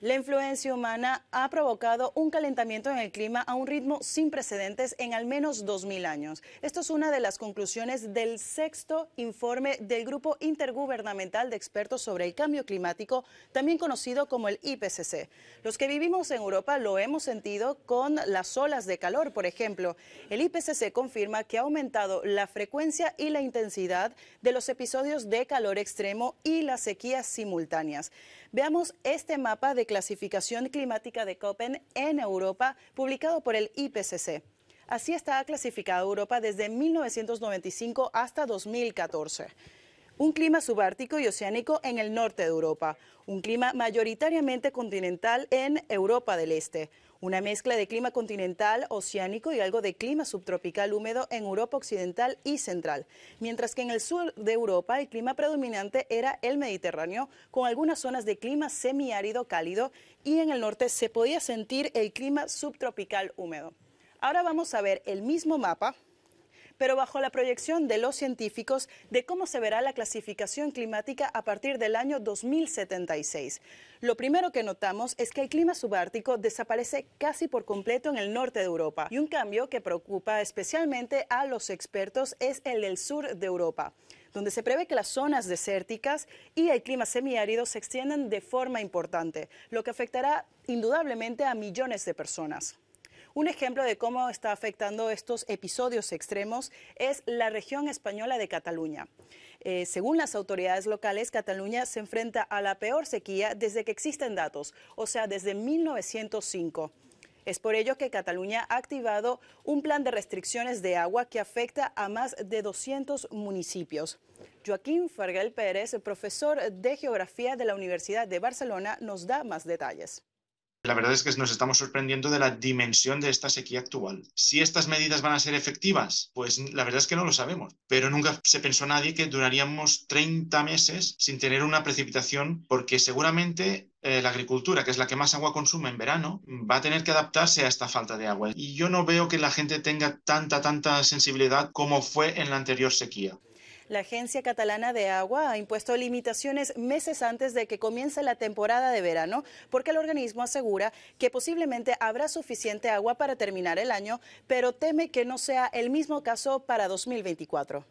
La influencia humana ha provocado un calentamiento en el clima a un ritmo sin precedentes en al menos 2.000 años. Esto es una de las conclusiones del sexto informe del Grupo Intergubernamental de Expertos sobre el Cambio Climático, también conocido como el IPCC. Los que vivimos en Europa lo hemos sentido con las olas de calor, por ejemplo. El IPCC confirma que ha aumentado la frecuencia y la intensidad de los episodios de calor extremo y las sequías simultáneas. Veamos este mapa de clasificación climática de Copen en Europa, publicado por el IPCC. Así está clasificada Europa desde 1995 hasta 2014 un clima subártico y oceánico en el norte de Europa, un clima mayoritariamente continental en Europa del Este, una mezcla de clima continental, oceánico y algo de clima subtropical húmedo en Europa occidental y central, mientras que en el sur de Europa el clima predominante era el Mediterráneo, con algunas zonas de clima semiárido cálido y en el norte se podía sentir el clima subtropical húmedo. Ahora vamos a ver el mismo mapa pero bajo la proyección de los científicos de cómo se verá la clasificación climática a partir del año 2076. Lo primero que notamos es que el clima subártico desaparece casi por completo en el norte de Europa y un cambio que preocupa especialmente a los expertos es el del sur de Europa donde se prevé que las zonas desérticas y el clima semiárido se extiendan de forma importante, lo que afectará indudablemente a millones de personas. Un ejemplo de cómo está afectando estos episodios extremos es la región española de Cataluña. Eh, según las autoridades locales, Cataluña se enfrenta a la peor sequía desde que existen datos, o sea, desde 1905. Es por ello que Cataluña ha activado un plan de restricciones de agua que afecta a más de 200 municipios. Joaquín Fargel Pérez, profesor de Geografía de la Universidad de Barcelona, nos da más detalles la verdad es que nos estamos sorprendiendo de la dimensión de esta sequía actual. Si estas medidas van a ser efectivas, pues la verdad es que no lo sabemos, pero nunca se pensó nadie que duraríamos 30 meses sin tener una precipitación, porque seguramente eh, la agricultura, que es la que más agua consume en verano, va a tener que adaptarse a esta falta de agua. Y yo no veo que la gente tenga tanta, tanta sensibilidad como fue en la anterior sequía. La Agencia Catalana de Agua ha impuesto limitaciones meses antes de que comience la temporada de verano, porque el organismo asegura que posiblemente habrá suficiente agua para terminar el año, pero teme que no sea el mismo caso para 2024.